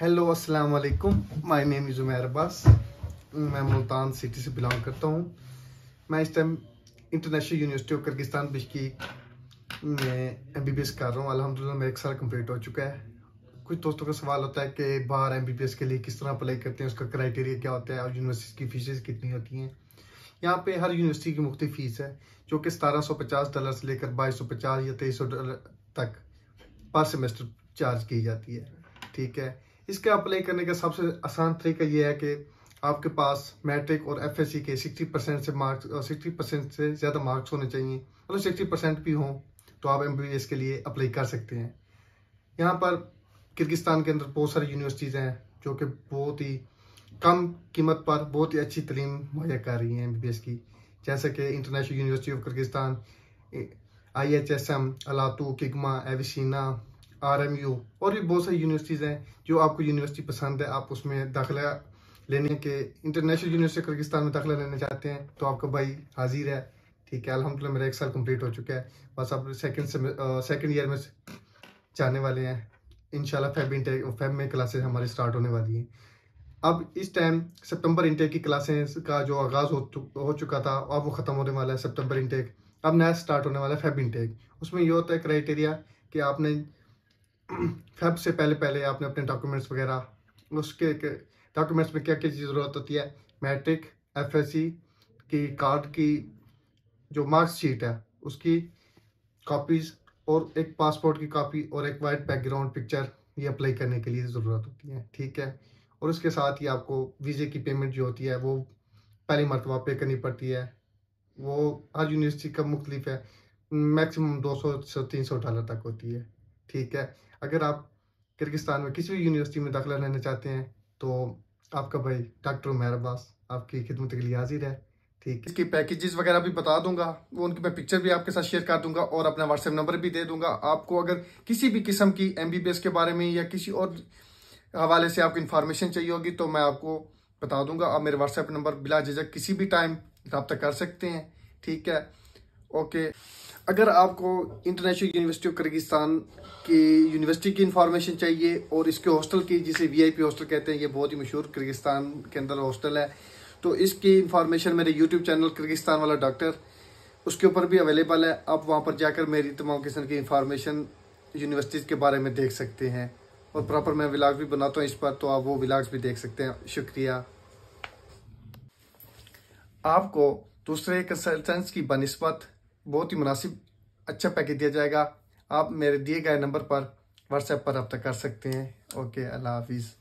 hello अस्सलाम वालेकुम my name is Umer Abbas मैं मुल्तान सिटी से बिलोंग करता हूँ मैं इस time international university of Kyrgyzstan Bishkek में एम बी बी एस कर रहा हूँ अलहमदिल्ला मेरा एक साल कंप्लीट हो चुका है कुछ दोस्तों का सवाल होता है कि बाहर एम बी बी एस के लिए किस तरह अप्लाई करते हैं उसका क्राइटेरिया क्या होता है और यूनिवर्सिटी की फ़ीसें कितनी होती हैं यहाँ पे हर यूनिवर्सिटी की मुख्त फ़ीस है जो कि सतारह सौ पचास डॉलर से लेकर बाईस सौ पचास या तेईस सौ डॉलर तक पर सेमेस्टर चार्ज की जाती है ठीक है इसका अप्लाई करने का सबसे आसान तरीका यह है कि आपके पास मैट्रिक और एफ के 60 परसेंट से मार्क्स और सिक्सटी परसेंट से ज़्यादा मार्क्स होने चाहिए मतलब सिक्सटी परसेंट भी हों तो आप एम के लिए अप्लाई कर सकते हैं यहाँ पर किर्गिस्तान के अंदर बहुत सारी यूनिवर्सिटीज़ हैं जो कि बहुत ही कम कीमत पर बहुत ही अच्छी तलीम मुहैया कर रही हैं एम की जैसे कि international university of Kyrgyzstan I H S M Alatoo किगमा एविशीना यू और भी बहुत सारी यूनिवर्सिटीज़ हैं जो आपको यूनिवर्सिटी पसंद है आप उसमें दाखिला लेने के इंटरनेशनल यूनिवर्सिटी किर्गिस्तान में दाखिला लेना चाहते हैं तो आपका भाई हाजिर है ठीक है अलहमदिल्ला मेरा एक साल कंप्लीट हो चुका है बस आप सेकेंड सेकेंड ईयर में जाने वाले हैं इन फैब इंटेक फैब में क्लासेज हमारी स्टार्ट होने वाली हैं अब इस टाइम सितंबर इंटेक की क्लासेस का जो आगाज़ हो हो चुका था अब वो ख़त्म होने वाला है सितंबर इंटेक अब नया स्टार्ट होने वाला है फैब इंटेक उसमें ये होता है क्राइटेरिया कि आपने फैब से पहले पहले आपने अपने डॉक्यूमेंट्स वगैरह उसके डॉक्यूमेंट्स में क्या क्या चीज़ ज़रूरत होती है मैट्रिक एफ की कार्ड की जो मार्कशीट है उसकी कॉपीज़ और एक पासपोर्ट की कॉपी और एक वाइट बैकग्राउंड पिक्चर ये अप्लाई करने के लिए ज़रूरत होती है ठीक है और उसके साथ ही आपको वीज़े की पेमेंट जो होती है वो पहली मरतबा पे करनी पड़ती है वो हर यूनिवर्सिटी का मुख्तलिफ है मैक्सिमम दो सौ से तीन सौ डॉलर तक होती है ठीक है अगर आप किर्गिस्तान में किसी भी यूनिवर्सिटी में दाखिला लेना चाहते हैं तो आपका भाई डॉक्टर उमेर अब्बास आपकी खिदमत के लिए हाजिर है ठीक है इसकी पैकेजेस वगैरह भी बता दूंगा वो उनकी मैं पिक्चर भी आपके साथ शेयर कर दूंगा और अपना व्हाट्सएप नंबर भी दे दूंगा आपको अगर किसी भी किस्म की एमबीबीएस के बारे में या किसी और हवाले से आपको इन्फॉर्मेशन चाहिए होगी तो मैं आपको बता दूंगा आप मेरे व्हाट्सएप नंबर बिला झिझक किसी भी टाइम रब्ता कर सकते हैं ठीक है ओके अगर आपको इंटरनेशनल यूनिवर्सिटी ऑफ किर्गिस्तान की यूनिवर्सिटी की इंफॉर्मेशन चाहिए और इसके हॉस्टल की जिसे वीआईपी हॉस्टल कहते हैं ये बहुत ही मशहूर किर्गिस्तान के अंदर हॉस्टल है तो इसकी इंफॉर्मेशन मेरे यूट्यूब चैनल किर्गिस्तान वाला डॉक्टर उसके ऊपर भी अवेलेबल है आप वहाँ पर जाकर मेरी तमाम किस्म की इंफॉर्मेशन यूनिवर्सिटीज़ के बारे में देख सकते हैं और प्रॉपर मैं विलाग्स भी बनाता हूँ इस पर तो आप वो विलाग्स भी देख सकते हैं शुक्रिया आपको दूसरे कंसल्टेंट्स की बनस्बत बहुत ही मुनासिब अच्छा पैकेज दिया जाएगा आप मेरे दिए गए नंबर पर व्हाट्सएप पर रब्ता कर सकते हैं ओके अल्लाह हाफिज़